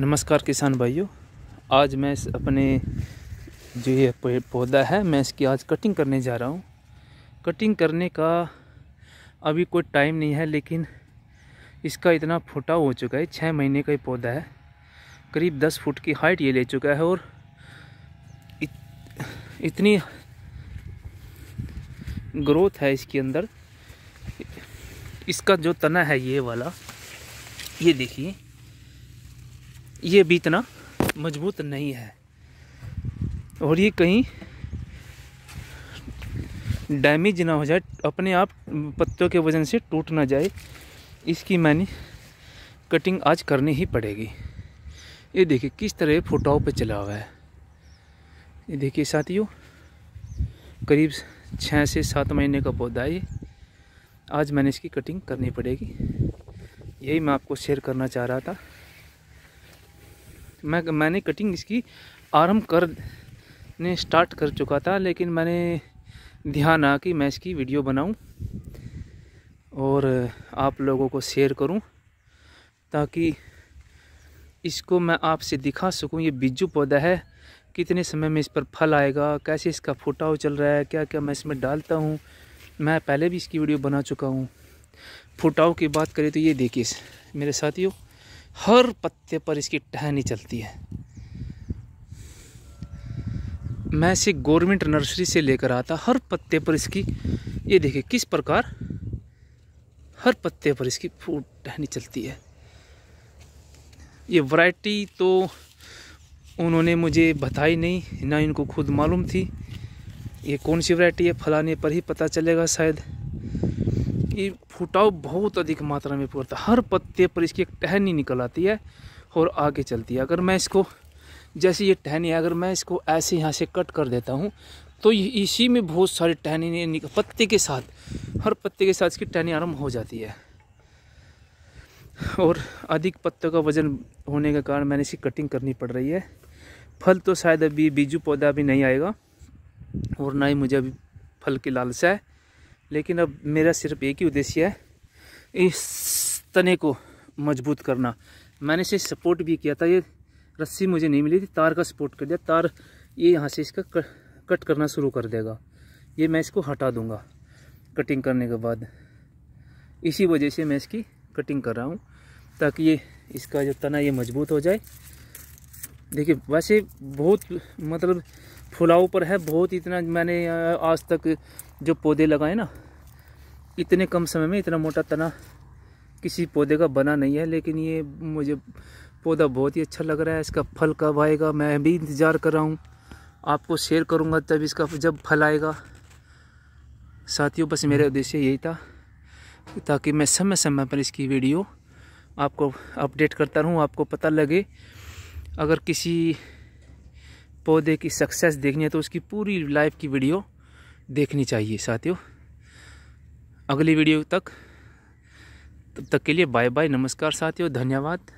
नमस्कार किसान भाइयों आज मैं इस अपने जो ये पौधा है मैं इसकी आज कटिंग करने जा रहा हूँ कटिंग करने का अभी कोई टाइम नहीं है लेकिन इसका इतना फुटा हो चुका है छः महीने का ही पौधा है करीब दस फुट की हाइट ये ले चुका है और इत, इतनी ग्रोथ है इसके अंदर इसका जो तना है ये वाला ये देखिए ये भी इतना मजबूत नहीं है और ये कहीं डैमेज ना हो जाए अपने आप पत्तों के वज़न से टूट ना जाए इसकी मैंने कटिंग आज करनी ही पड़ेगी ये देखिए किस तरह फुटाव पे चला हुआ है ये देखिए साथियों करीब छः से सात महीने का पौधा है ये आज मैंने इसकी कटिंग करनी पड़ेगी यही मैं आपको शेयर करना चाह रहा था मैं मैंने कटिंग इसकी आरम्भ ने स्टार्ट कर चुका था लेकिन मैंने ध्यान आ कि मैं इसकी वीडियो बनाऊं और आप लोगों को शेयर करूं ताकि इसको मैं आपसे दिखा सकूं ये बिजू पौधा है कितने समय में इस पर फल आएगा कैसे इसका फुटाव चल रहा है क्या क्या मैं इसमें डालता हूँ मैं पहले भी इसकी वीडियो बना चुका हूँ फुटाव की बात करें तो ये देखिए मेरे साथियों हर पत्ते पर इसकी टहनी चलती है मैं इसे गवर्नमेंट नर्सरी से लेकर आता हर पत्ते पर इसकी ये देखिए किस प्रकार हर पत्ते पर इसकी फूट टहनी चलती है ये वैरायटी तो उन्होंने मुझे बताई नहीं ना इनको खुद मालूम थी ये कौन सी वैरायटी है फलाने पर ही पता चलेगा शायद इसकी फुटाव बहुत अधिक मात्रा में पड़ता है हर पत्ते पर इसकी एक टहनी निकल आती है और आगे चलती है अगर मैं इसको जैसे ये टहनी है अगर मैं इसको ऐसे यहाँ से कट कर देता हूँ तो इसी में बहुत सारी टहनी पत्ते के साथ हर पत्ते के साथ इसकी टहनी आरम्भ हो जाती है और अधिक पत्तों का वज़न होने के कारण मैंने इसकी कटिंग करनी पड़ रही है फल तो शायद अभी बीजू पौधा भी नहीं आएगा और ना ही मुझे अभी फल की लालसा है लेकिन अब मेरा सिर्फ एक ही उद्देश्य है इस तने को मजबूत करना मैंने इसे सपोर्ट भी किया था ये रस्सी मुझे नहीं मिली थी तार का सपोर्ट कर दिया तार ये यहाँ से इसका कट करना शुरू कर देगा ये मैं इसको हटा दूँगा कटिंग करने के बाद इसी वजह से मैं इसकी कटिंग कर रहा हूँ ताकि ये इसका जो तना ये मजबूत हो जाए देखिए वैसे बहुत मतलब फुलाव पर है बहुत इतना मैंने आज तक जो पौधे लगाए ना इतने कम समय में इतना मोटा तना किसी पौधे का बना नहीं है लेकिन ये मुझे पौधा बहुत ही अच्छा लग रहा है इसका फल कब आएगा मैं भी इंतज़ार कर रहा हूँ आपको शेयर करूँगा तब इसका जब फल आएगा साथियों बस मेरा उद्देश्य यही था ताकि मैं समय समय पर इसकी वीडियो आपको अपडेट करता रहूँ आपको पता लगे अगर किसी पौधे की सक्सेस देखनी है तो उसकी पूरी लाइफ की वीडियो देखनी चाहिए साथियों अगली वीडियो तक तब तक के लिए बाय बाय नमस्कार साथियों धन्यवाद